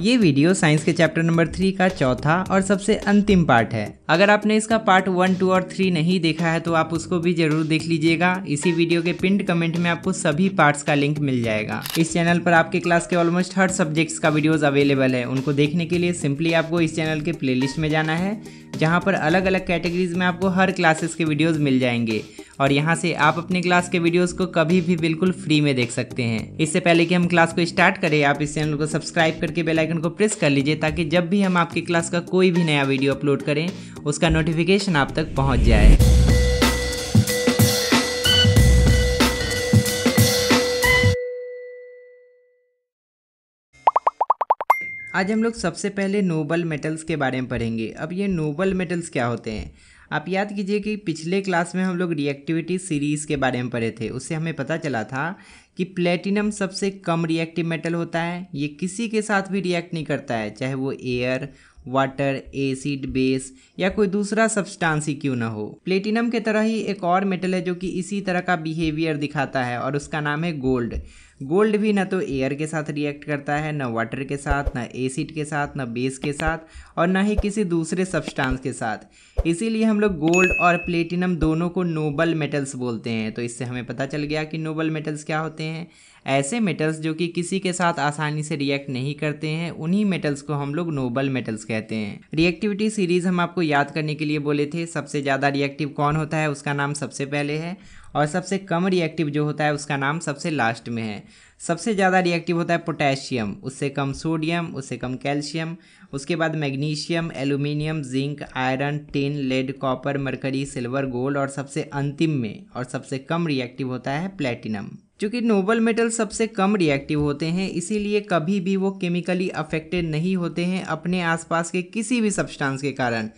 ये video science के chapter number three का चौथा और सबसे अंतिम पार्ट है अगर आपने इसका पार्ट वन टू और थ्री नहीं देखा है तो आप उसको भी जरूर देख लीजिएगा इसी वीडियो के पिंड कमेंट में आपको सभी पार्ट्स का लिंक मिल जाएगा इस चैनल पर आपके क्लास के ऑलमोस्ट हर सब्जेक्ट्स का वीडियोस अवेलेबल है उनको देखने के लिए सिंपली आपको इस चैनल के प्ले में जाना है जहाँ पर अलग अलग कैटेगरीज में आपको हर क्लासेस के वीडियोज़ मिल जाएंगे और यहाँ से आप अपने क्लास के वीडियोस को कभी भी बिल्कुल फ्री में देख सकते हैं इससे पहले कि हम क्लास को स्टार्ट करें आप इस चैनल को सब्सक्राइब करके बेलाइकन को प्रेस कर लीजिए ताकि जब भी हम आपके क्लास का कोई भी नया वीडियो अपलोड करें उसका नोटिफिकेशन आप तक पहुँच जाए आज हम लोग सबसे पहले नोबल मेटल्स के बारे में पढ़ेंगे अब ये नोबल मेटल्स क्या होते हैं आप याद कीजिए कि पिछले क्लास में हम लोग रिएक्टिविटी सीरीज़ के बारे में पढ़े थे उससे हमें पता चला था कि प्लेटिनम सबसे कम रिएक्टिव मेटल होता है ये किसी के साथ भी रिएक्ट नहीं करता है चाहे वो एयर वाटर एसिड बेस या कोई दूसरा सब्सटेंस ही क्यों ना हो प्लेटिनम के तरह ही एक और मेटल है जो कि इसी तरह का बिहेवियर दिखाता है और उसका नाम है गोल्ड गोल्ड भी ना तो एयर के साथ रिएक्ट करता है ना वाटर के साथ ना एसिड के साथ ना बेस के साथ और ना ही किसी दूसरे सब्सटेंस के साथ इसीलिए हम लोग गोल्ड और प्लेटिनम दोनों को नोबल मेटल्स बोलते हैं तो इससे हमें पता चल गया कि नोबल मेटल्स क्या होते हैं ऐसे मेटल्स जो कि किसी के साथ आसानी से रिएक्ट नहीं करते हैं उन्हीं मेटल्स को हम लोग नोबल मेटल्स कहते हैं रिएक्टिविटी सीरीज हम आपको याद करने के लिए बोले थे सबसे ज़्यादा रिएक्टिव कौन होता है उसका नाम सबसे पहले है और सबसे कम रिएक्टिव जो होता है उसका नाम सबसे लास्ट में है सबसे ज़्यादा रिएक्टिव होता है पोटेशियम उससे कम सोडियम उससे कम कैल्शियम उसके बाद magnesium aluminium zinc iron tin lead copper mercury silver gold और सबसे अंतिम में और सबसे कम रिएक्टिव होता है प्लेटिनम चूँकि नोबल मेटल सबसे कम रिएक्टिव होते हैं इसीलिए कभी भी वो केमिकली अफेक्टेड नहीं होते हैं अपने आसपास के किसी भी सब्सटेंस के कारण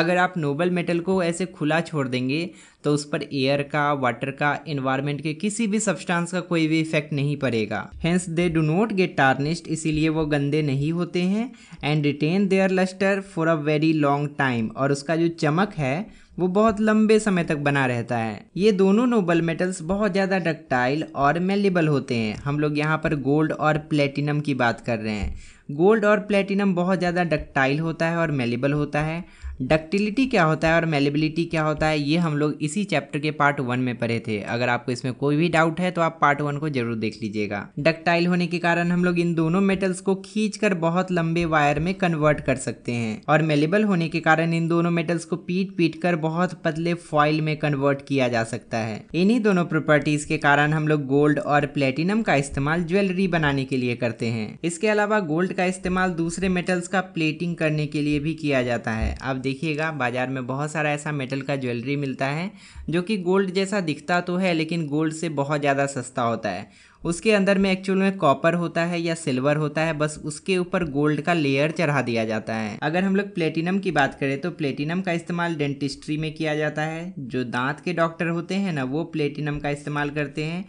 अगर आप नोबल मेटल को ऐसे खुला छोड़ देंगे तो उस पर एयर का वाटर का इन्वायरमेंट के किसी भी सब्सटेंस का कोई भी इफेक्ट नहीं पड़ेगा hence they do not get tarnished इसीलिए वो गंदे नहीं होते हैं and retain their lustre for a very long time और उसका जो चमक है वो बहुत लंबे समय तक बना रहता है ये दोनों नोबल मेटल्स बहुत ज़्यादा डक्टाइल और मेलेबल होते हैं हम लोग यहाँ पर गोल्ड और प्लेटिनम की बात कर रहे हैं गोल्ड और प्लेटिनम बहुत ज़्यादा डक्टाइल होता है और मेलेबल होता है डक्टिलिटी क्या होता है और मेलेबिलिटी क्या होता है ये हम लोग इसी चैप्टर के पार्ट वन में पढ़े थे अगर आपको इसमें कोई भी डाउट है तो आप पार्ट वन को जरूर देख लीजिएगा डक्टाइल होने के कारण हम लोग इन दोनों मेटल्स को खींच बहुत लंबे वायर में कन्वर्ट कर सकते हैं और मेलेबल होने के कारण इन दोनों मेटल्स को पीट पीट कर बहुत पतले फॉइल में कन्वर्ट किया जा सकता है इन्हीं दोनों प्रॉपर्टीज के कारण हम लोग गोल्ड और प्लेटिनम का इस्तेमाल ज्वेलरी बनाने के लिए करते हैं इसके अलावा गोल्ड का इस्तेमाल दूसरे मेटल्स का प्लेटिंग करने के लिए भी किया जाता है आप देखिएगा बाज़ार में बहुत सारा ऐसा मेटल का ज्वेलरी मिलता है जो कि गोल्ड जैसा दिखता तो है लेकिन गोल्ड से बहुत ज़्यादा सस्ता होता है उसके अंदर में एक्चुअल में कॉपर होता है या सिल्वर होता है बस उसके ऊपर गोल्ड का लेयर चढ़ा दिया जाता है अगर हम लोग प्लेटिनम की बात करें तो प्लेटिनम का इस्तेमाल डेंटिस्ट्री में किया जाता है जो दांत के डॉक्टर होते हैं ना वो प्लेटिनम का इस्तेमाल करते हैं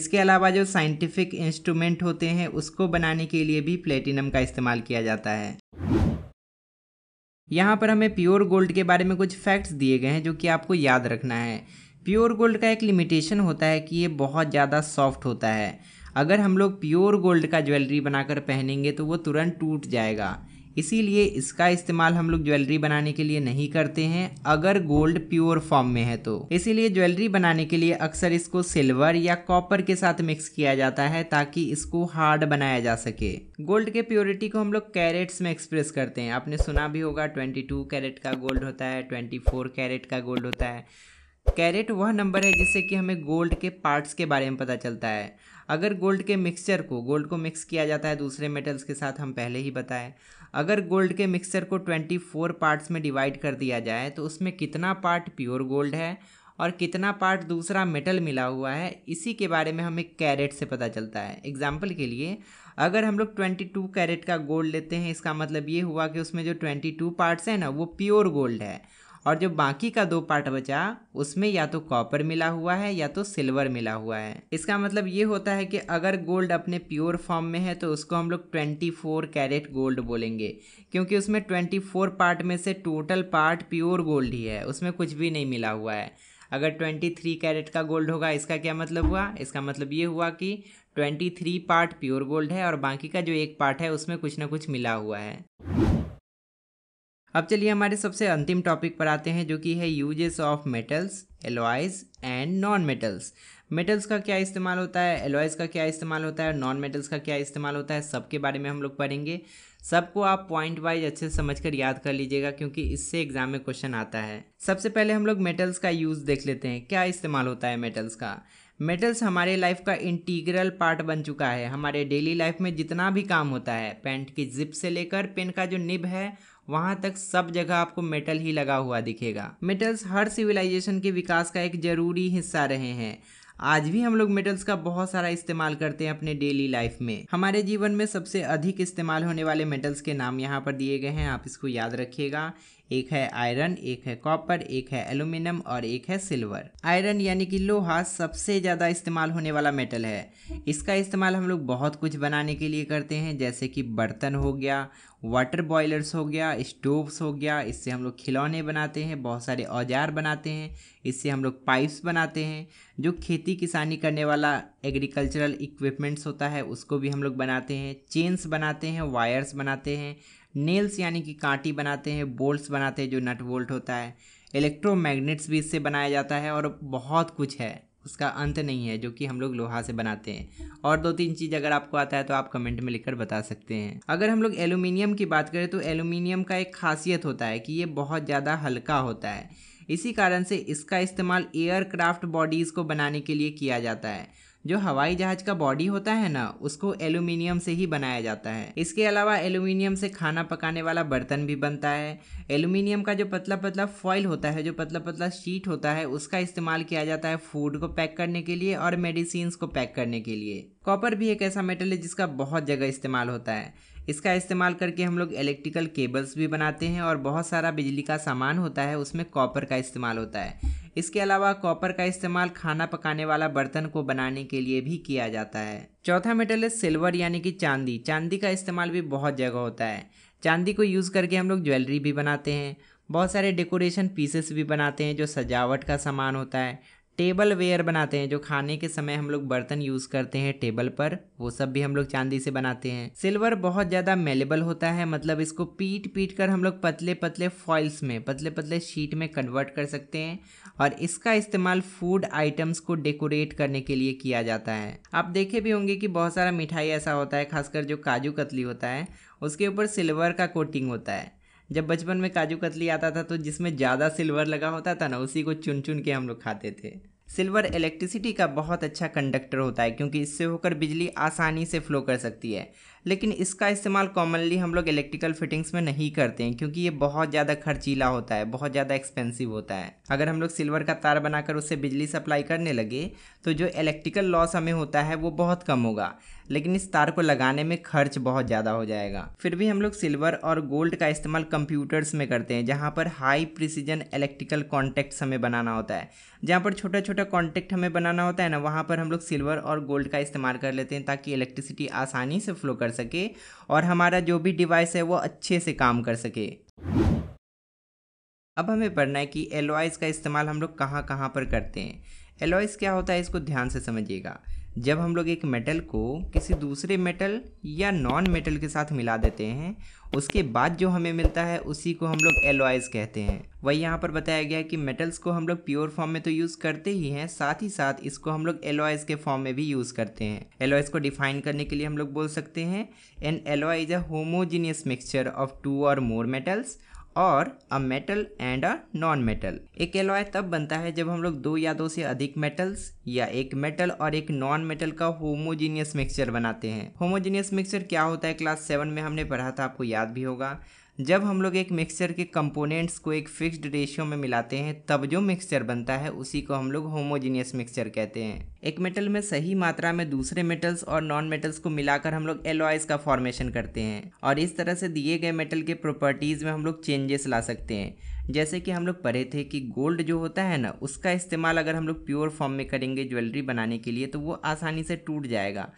इसके अलावा जो साइंटिफिक इंस्ट्रूमेंट होते हैं उसको बनाने के लिए भी प्लेटिनम का इस्तेमाल किया जाता है यहाँ पर हमें प्योर गोल्ड के बारे में कुछ फैक्ट्स दिए गए हैं जो कि आपको याद रखना है प्योर गोल्ड का एक लिमिटेशन होता है कि ये बहुत ज़्यादा सॉफ्ट होता है अगर हम लोग प्योर गोल्ड का ज्वेलरी बनाकर पहनेंगे तो वो तुरंत टूट जाएगा इसीलिए इसका इस्तेमाल हम लोग ज्वेलरी बनाने के लिए नहीं करते हैं अगर गोल्ड प्योर फॉर्म में है तो इसीलिए ज्वेलरी बनाने के लिए अक्सर इसको सिल्वर या कॉपर के साथ मिक्स किया जाता है ताकि इसको हार्ड बनाया जा सके गोल्ड के प्योरिटी को हम लोग कैरेट्स में एक्सप्रेस करते हैं आपने सुना भी होगा ट्वेंटी टू कैरेट का गोल्ड होता है ट्वेंटी फोर कैरेट का गोल्ड होता है कैरेट वह नंबर है जिससे कि हमें गोल्ड के पार्ट्स के बारे में पता चलता है अगर गोल्ड के मिक्सचर को गोल्ड को मिक्स किया जाता है दूसरे मेटल्स के साथ हम पहले ही बताएं अगर गोल्ड के मिक्सचर को 24 पार्ट्स में डिवाइड कर दिया जाए तो उसमें कितना पार्ट प्योर गोल्ड है और कितना पार्ट दूसरा मेटल मिला हुआ है इसी के बारे में हमें कैरेट से पता चलता है एग्जाम्पल के लिए अगर हम लोग 22 कैरेट का गोल्ड लेते हैं इसका मतलब ये हुआ कि उसमें जो 22 पार्ट्स हैं ना वो प्योर गोल्ड है और जो बाकी का दो पार्ट बचा उसमें या तो कॉपर मिला हुआ है या तो सिल्वर मिला हुआ है इसका मतलब ये होता है कि अगर गोल्ड अपने प्योर फॉर्म में है तो उसको हम लोग ट्वेंटी फोर कैरेट गोल्ड बोलेंगे क्योंकि उसमें ट्वेंटी फोर पार्ट में से टोटल पार्ट प्योर गोल्ड ही है उसमें कुछ भी नहीं मिला हुआ है अगर ट्वेंटी थ्री कैरेट का गोल्ड होगा इसका क्या मतलब हुआ इसका मतलब ये हुआ कि twenty three part pure gold है और बाकी का जो एक पार्ट है उसमें कुछ ना कुछ मिला हुआ है अब चलिए हमारे सबसे अंतिम टॉपिक पर आते हैं जो कि है uses of metals alloys and non metals metals का क्या इस्तेमाल होता है एलॉयज़ का क्या इस्तेमाल होता है नॉन मेटल्स का क्या इस्तेमाल होता है सबके बारे में हम लोग पढ़ेंगे सबको आप पॉइंट वाइज अच्छे से समझ कर याद कर लीजिएगा क्योंकि इससे एग्जाम में क्वेश्चन आता है सबसे पहले हम लोग मेटल्स का यूज़ देख लेते हैं क्या इस्तेमाल होता है मेटल्स का मेटल्स हमारे लाइफ का इंटीग्रल पार्ट बन चुका है हमारे डेली लाइफ में जितना भी काम होता है पेंट की जिप से लेकर पेन का जो निब है वहां तक सब जगह आपको मेटल ही लगा हुआ दिखेगा मेटल्स हर सिविलाइजेशन के विकास का एक जरूरी हिस्सा रहे हैं आज भी हम लोग मेटल्स का बहुत सारा इस्तेमाल करते हैं अपने डेली लाइफ में हमारे जीवन में सबसे अधिक इस्तेमाल होने वाले मेटल्स के नाम यहाँ पर दिए गए हैं आप इसको याद रखिएगा एक है आयरन एक है कॉपर एक है एल्यूमिनियम और एक है सिल्वर आयरन यानी कि लोहा सबसे ज़्यादा इस्तेमाल होने वाला मेटल है इसका इस्तेमाल हम लोग बहुत कुछ बनाने के लिए करते हैं जैसे कि बर्तन हो गया वाटर बॉयलर्स हो गया स्टोव्स हो गया इससे हम लोग खिलौने बनाते हैं बहुत सारे औजार बनाते हैं इससे हम लोग पाइप्स बनाते हैं जो खेती किसानी करने वाला एग्रीकल्चरल इक्विपमेंट्स होता है उसको भी हम लोग बनाते हैं चेन्स बनाते हैं वायर्स बनाते हैं नेल्स यानी कि कांटी बनाते हैं बोल्ट्स बनाते हैं जो नट बोल्ट होता है इलेक्ट्रोमैग्नेट्स भी इससे बनाया जाता है और बहुत कुछ है उसका अंत नहीं है जो कि हम लोग लोहा से बनाते हैं और दो तीन चीज़ अगर आपको आता है तो आप कमेंट में लिखकर बता सकते हैं अगर हम लोग एलुमिनियम की बात करें तो एलुमिनियम का एक खासियत होता है कि ये बहुत ज़्यादा हल्का होता है इसी कारण से इसका इस्तेमाल एयरक्राफ्ट बॉडीज़ को बनाने के लिए किया जाता है जो हवाई जहाज का बॉडी होता है ना उसको एल्यूमिनियम से ही बनाया जाता है इसके अलावा एल्यूमिनियम से खाना पकाने वाला बर्तन भी बनता है एल्यूमिनियम का जो पतला पतला फॉइल होता है जो पतला पतला शीट होता है उसका इस्तेमाल किया जाता है फूड को पैक करने के लिए और मेडिसिन को पैक करने के लिए कॉपर भी एक ऐसा मेटल है जिसका बहुत जगह इस्तेमाल होता है इसका इस्तेमाल करके हम लोग इलेक्ट्रिकल केबल्स भी बनाते हैं और बहुत सारा बिजली का सामान होता है उसमें कॉपर का इस्तेमाल होता है इसके अलावा कॉपर का इस्तेमाल खाना पकाने वाला बर्तन को बनाने के लिए भी किया जाता है चौथा मेटल है सिल्वर यानी कि चांदी चांदी का इस्तेमाल भी बहुत जगह होता है चांदी को यूज़ करके हम लोग ज्वेलरी भी बनाते हैं बहुत सारे डेकोरेशन पीसेस भी बनाते हैं जो सजावट का सामान होता है टेबल वेयर बनाते हैं जो खाने के समय हम लोग बर्तन यूज करते हैं टेबल पर वो सब भी हम लोग चांदी से बनाते हैं सिल्वर बहुत ज्यादा मेलेबल होता है मतलब इसको पीट पीट कर हम लोग पतले पतले फॉइल्स में पतले पतले शीट में कन्वर्ट कर सकते हैं और इसका इस्तेमाल फूड आइटम्स को डेकोरेट करने के लिए किया जाता है आप देखे भी होंगे कि बहुत सारा मिठाई ऐसा होता है खासकर जो काजू कतली होता है उसके ऊपर सिल्वर का कोटिंग होता है जब बचपन में काजू कतली आता था तो जिसमें ज़्यादा सिल्वर लगा होता था ना उसी को चुन चुन के हम लोग खाते थे सिल्वर इलेक्ट्रिसिटी का बहुत अच्छा कंडक्टर होता है क्योंकि इससे होकर बिजली आसानी से फ्लो कर सकती है लेकिन इसका इस्तेमाल कॉमनली हम लोग इलेक्ट्रिकल फिटिंग्स में नहीं करते हैं क्योंकि ये बहुत ज़्यादा खर्चीला होता है बहुत ज़्यादा एक्सपेंसिव होता है अगर हम लोग सिल्वर का तार बनाकर उससे बिजली सप्लाई करने लगे तो जो इलेक्ट्रिकल लॉस हमें होता है वो बहुत कम होगा लेकिन इस तार को लगाने में खर्च बहुत ज़्यादा हो जाएगा फिर भी हम लोग सिल्वर और गोल्ड का इस्तेमाल कंप्यूटर्स में करते हैं जहाँ पर हाई प्रिसीजन इलेक्ट्रिकल कॉन्टैक्ट्स हमें बनाना होता है जहाँ पर छोटा छोटा कॉन्टैक्ट हमें बनाना होता है ना वहाँ पर हम लोग सिल्वर और गोल्ड का इस्तेमाल कर लेते हैं ताकि इलेक्ट्रिसिटी आसानी से फ्लो कर कर सके और हमारा जो भी डिवाइस है वो अच्छे से काम कर सके अब हमें पढ़ना है कि एलवाइज का इस्तेमाल हम लोग कहाँ कहाँ पर करते हैं एलॉयस क्या होता है इसको ध्यान से समझिएगा जब हम लोग एक मेटल को किसी दूसरे मेटल या नॉन मेटल के साथ मिला देते हैं उसके बाद जो हमें मिलता है उसी को हम लोग एलॉयस कहते हैं वही यहाँ पर बताया गया कि मेटल्स को हम लोग प्योर फॉर्म में तो यूज़ करते ही हैं साथ ही साथ इसको हम लोग एलॉयस के फॉर्म में भी यूज़ करते हैं एलॉयस को डिफाइन करने के लिए हम लोग बोल सकते हैं an alloy is a homogeneous mixture of two or more metals or a metal and a non metal एक एलॉय तब बनता है जब हम लोग दो या दो से अधिक मेटल्स या एक मेटल और एक नॉन मेटल का होमोजीनियस मिक्सचर बनाते हैं होमोजीनियस मिक्सचर क्या होता है क्लास सेवन में हमने पढ़ा था आपको याद भी होगा जब हम लोग एक मिक्सचर के कंपोनेंट्स को एक फिक्स्ड रेशियो में मिलाते हैं तब जो मिक्सचर बनता है उसी को हम लोग होमोजीनियस मिक्सचर कहते हैं एक मेटल में सही मात्रा में दूसरे मेटल्स और नॉन मेटल्स को मिलाकर हम लोग एलॉयज का फॉर्मेशन करते हैं और इस तरह से दिए गए मेटल के प्रॉपर्टीज़ में हम लोग चेंजेस ला सकते हैं जैसे कि हम लोग पढ़े थे कि गोल्ड जो होता है ना उसका इस्तेमाल अगर हम लोग प्योर फॉर्म में करेंगे ज्वेलरी बनाने के लिए तो वो आसानी से टूट जाएगा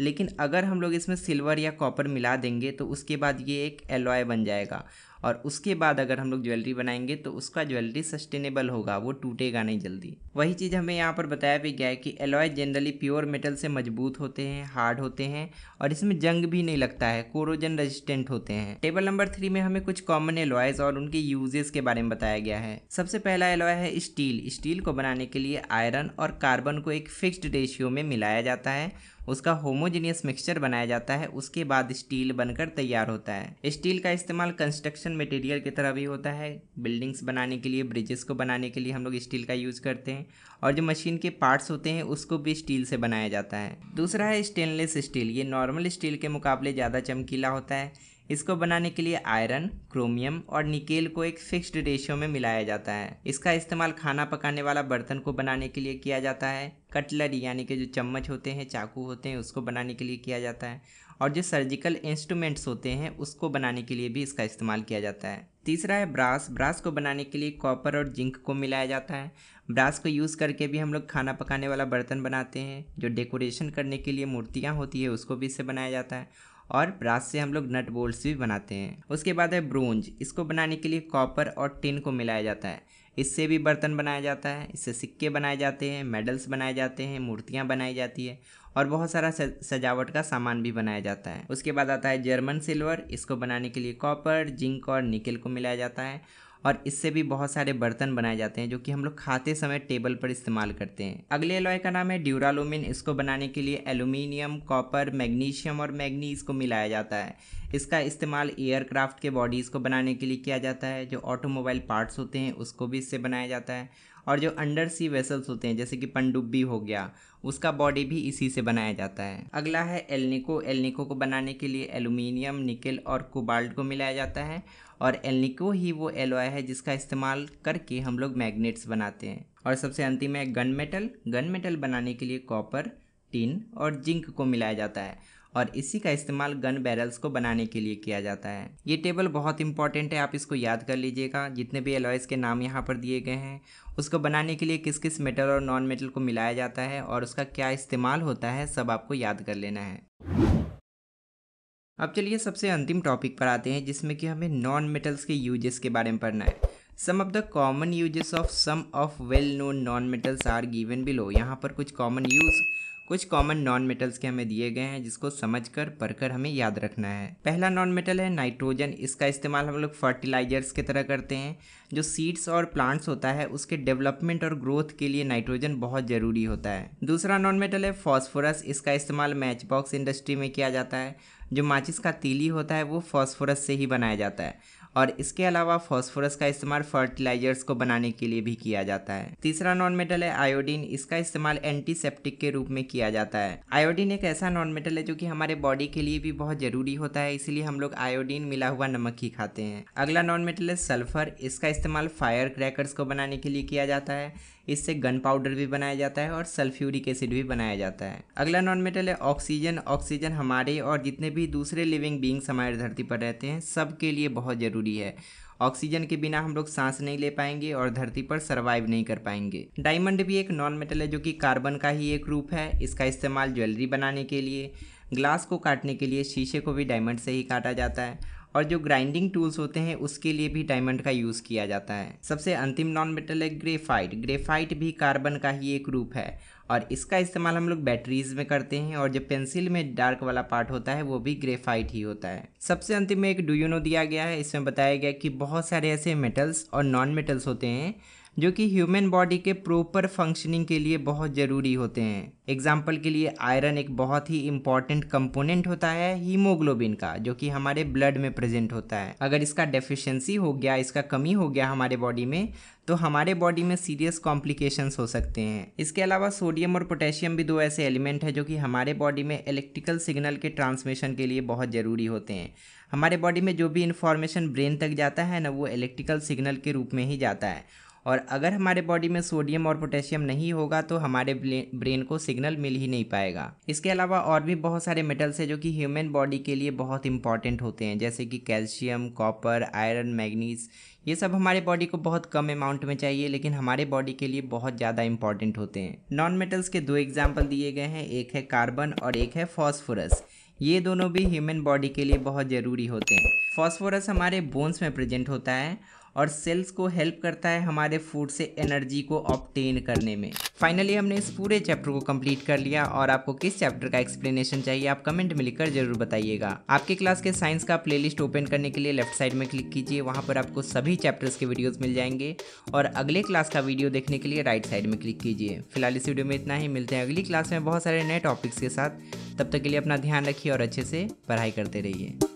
लेकिन अगर हम लोग इसमें सिल्वर या कॉपर मिला देंगे तो उसके बाद ये एक एलॉय बन जाएगा और उसके बाद अगर हम लोग ज्वेलरी बनाएंगे तो उसका ज्वेलरी सस्टेनेबल होगा वो टूटेगा नहीं जल्दी वही चीज़ हमें यहाँ पर बताया भी गया है कि एलॉय जनरली प्योर मेटल से मजबूत होते हैं हार्ड होते हैं और इसमें जंग भी नहीं लगता है कोरोजन रेजिस्टेंट होते हैं टेबल नंबर थ्री में हमें कुछ कॉमन एलॉयज और उनके यूजेस के बारे में बताया गया है सबसे पहला एलॉय है स्टील स्टील को बनाने के लिए आयरन और कार्बन को एक फिक्स्ड रेशियो में मिलाया जाता है उसका होमोजेनियस मिक्सचर बनाया जाता है उसके बाद स्टील बनकर तैयार होता है स्टील का इस्तेमाल कंस्ट्रक्शन मटेरियल की तरह भी होता है बिल्डिंग्स बनाने के लिए ब्रिजेस को बनाने के लिए हम लोग स्टील का यूज़ करते हैं और जो मशीन के पार्ट्स होते हैं उसको भी स्टील से बनाया जाता है दूसरा है स्टेनलेस स्टील ये नॉर्मल स्टील के मुकाबले ज़्यादा चमकीला होता है इसको बनाने के लिए आयरन क्रोमियम और निकेल को एक फिक्स्ड रेशियो में मिलाया जाता है इसका इस्तेमाल खाना पकाने वाला बर्तन को बनाने के लिए किया जाता है कटलरी यानी कि जो चम्मच होते हैं चाकू होते हैं उसको बनाने के लिए किया जाता है और जो सर्जिकल इंस्ट्रूमेंट्स होते हैं उसको बनाने के लिए भी इसका इस्तेमाल किया जाता है तीसरा है ब्रास ब्रास को बनाने के लिए कॉपर और जिंक को मिलाया जाता है ब्रास को यूज़ करके भी हम लोग खाना पकाने वाला बर्तन बनाते हैं जो डेकोरेशन करने के लिए मूर्तियाँ होती है उसको भी इससे बनाया जाता है और ब्रास से हम लोग नट बोल्ट भी बनाते हैं उसके बाद है ब्रोंज इसको बनाने के लिए कॉपर और टिन को मिलाया जाता है इससे भी बर्तन बनाया जाता है इससे सिक्के बनाए जाते हैं मेडल्स बनाए जाते हैं मूर्तियाँ बनाई जाती है और बहुत सारा सजावट का सामान भी बनाया जाता है उसके बाद आता है जर्मन सिल्वर इसको बनाने के लिए कॉपर जिंक और निकल को मिलाया जाता है और इससे भी बहुत सारे बर्तन बनाए जाते हैं जो कि हम लोग खाते समय टेबल पर इस्तेमाल करते हैं अगले एलॉय का नाम है ड्यूरालोमिन इसको बनाने के लिए एलुमिनियम कॉपर मैग्नीशियम और मैगनीज़ को मिलाया जाता है इसका इस्तेमाल एयरक्राफ्ट के बॉडीज़ को बनाने के लिए किया जाता है जो ऑटोमोबाइल पार्ट्स होते हैं उसको भी इससे बनाया जाता है और जो अंडर सी वेसल्स होते हैं जैसे कि पनडुब्बी हो गया उसका बॉडी भी इसी से बनाया जाता है अगला है एलनिको एलनिको को बनाने के लिए एलुमिनियम निकल और कोबाल्ट को मिलाया जाता है और एलनिको ही वो एलोय है जिसका इस्तेमाल करके हम लोग मैग्नेट्स बनाते हैं और सबसे अंतिम है गन मेटल गन मेटल बनाने के लिए कॉपर टिन और जिंक को मिलाया जाता है और इसी का इस्तेमाल गन बैरल्स को बनाने के लिए किया जाता है ये टेबल बहुत इंपॉर्टेंट है आप इसको याद कर लीजिएगा जितने भी एलॉयज़ के नाम यहाँ पर दिए गए हैं उसको बनाने के लिए किस किस मेटल और नॉन मेटल को मिलाया जाता है और उसका क्या इस्तेमाल होता है सब आपको याद कर लेना है अब चलिए सबसे अंतिम टॉपिक पर आते हैं जिसमें कि हमें नॉन मेटल्स के यूजेस के बारे में पढ़ना है some of the common uses of some of well known non metals are given below यहाँ पर कुछ कॉमन यूज़ कुछ कॉमन नॉन मेटल्स के हमें दिए गए हैं जिसको समझ कर पढ़कर हमें याद रखना है पहला नॉन मेटल है नाइट्रोजन इसका इस्तेमाल हम लोग फर्टिलाइजर्स की तरह करते हैं जो सीड्स और प्लांट्स होता है उसके डेवलपमेंट और ग्रोथ के लिए नाइट्रोजन बहुत ज़रूरी होता है दूसरा नॉन मेटल है फॉस्फोरस इसका इस्तेमाल मैच बॉक्स इंडस्ट्री में किया जाता है जो माचिस का तीली होता है वो फॉस्फोरस से ही बनाया जाता है और इसके अलावा फॉस्फोरस का इस्तेमाल फर्टिलाइजर्स को बनाने के लिए भी किया जाता है तीसरा नॉन मेटल है आयोडीन इसका इस्तेमाल एंटीसेप्टिक के रूप में किया जाता है आयोडीन एक ऐसा नॉन मेटल है जो कि हमारे बॉडी के लिए भी बहुत ज़रूरी होता है इसीलिए हम लोग आयोडीन मिला हुआ नमक ही खाते हैं अगला नॉन मेटल है सल्फर इसका इस्तेमाल फायर क्रैकर्स को बनाने के लिए किया जाता है इससे गन पाउडर भी बनाया जाता है और सल्फ्यूरिक एसिड भी बनाया जाता है अगला नॉन मेटल है ऑक्सीजन ऑक्सीजन हमारे और जितने भी दूसरे लिविंग बींग्स हमारे धरती पर रहते हैं सबके लिए बहुत ज़रूरी है ऑक्सीजन के बिना हम लोग सांस नहीं ले पाएंगे और धरती पर सर्वाइव नहीं कर पाएंगे डायमंड भी एक नॉन मेटल है जो कि कार्बन का ही एक रूप है इसका इस्तेमाल ज्वेलरी बनाने के लिए ग्लास को काटने के लिए शीशे को भी डायमंड से ही काटा जाता है और जो ग्राइंडिंग टूल्स होते हैं उसके लिए भी डायमंड का यूज़ किया जाता है सबसे अंतिम नॉन मेटल है ग्रेफाइट ग्रेफाइट भी कार्बन का ही एक रूप है और इसका इस्तेमाल हम लोग बैटरीज में करते हैं और जो पेंसिल में डार्क वाला पार्ट होता है वो भी ग्रेफाइट ही होता है सबसे अंतिम में एक डूयूनो दिया गया है इसमें बताया गया कि बहुत सारे ऐसे मेटल्स और नॉन मेटल्स होते हैं जो कि ह्यूमन बॉडी के प्रॉपर फंक्शनिंग के लिए बहुत ज़रूरी होते हैं एग्जाम्पल के लिए आयरन एक बहुत ही इंपॉर्टेंट कंपोनेंट होता है हीमोग्लोबिन का जो कि हमारे ब्लड में प्रेजेंट होता है अगर इसका डेफिशिएंसी हो गया इसका कमी हो गया हमारे बॉडी में तो हमारे बॉडी में सीरियस कॉम्प्लिकेशंस हो सकते हैं इसके अलावा सोडियम और पोटेशियम भी दो ऐसे एलिमेंट हैं जो कि हमारे बॉडी में इलेक्ट्रिकल सिग्नल के ट्रांसमिशन के लिए बहुत ज़रूरी होते हैं हमारे बॉडी में जो भी इन्फॉर्मेशन ब्रेन तक जाता है ना वो इलेक्ट्रिकल सिग्नल के रूप में ही जाता है और अगर हमारे बॉडी में सोडियम और पोटेशियम नहीं होगा तो हमारे ब्रेन को सिग्नल मिल ही नहीं पाएगा इसके अलावा और भी बहुत सारे मेटल्स हैं जो कि ह्यूमन बॉडी के लिए बहुत इंपॉर्टेंट होते हैं जैसे कि कैल्शियम कॉपर आयरन मैग्नीज ये सब हमारे बॉडी को बहुत कम अमाउंट में चाहिए लेकिन हमारे बॉडी के लिए बहुत ज़्यादा इंपॉर्टेंट होते हैं नॉन मेटल्स के दो एग्जाम्पल दिए गए हैं एक है कार्बन और एक है फॉस्फोरस ये दोनों भी ह्यूमन बॉडी के लिए बहुत ज़रूरी होते हैं फॉस्फोरस हमारे बोन्स में प्रेजेंट होता है और सेल्स को हेल्प करता है हमारे फूड से एनर्जी को ऑप्टेन करने में फाइनली हमने इस पूरे चैप्टर को कंप्लीट कर लिया और आपको किस चैप्टर का एक्सप्लेनेशन चाहिए आप कमेंट में लिखकर जरूर बताइएगा आपके क्लास के साइंस का प्लेलिस्ट ओपन करने के लिए लेफ्ट साइड में क्लिक कीजिए वहाँ पर आपको सभी चैप्टर्स के वीडियोज़ मिल जाएंगे और अगले क्लास का वीडियो देखने के लिए राइट साइड में क्लिक कीजिए फिलहाल इस वीडियो में इतना ही मिलते हैं अगली क्लास में बहुत सारे नए टॉपिक्स के साथ तब तक के लिए अपना ध्यान रखिए और अच्छे से पढ़ाई करते रहिए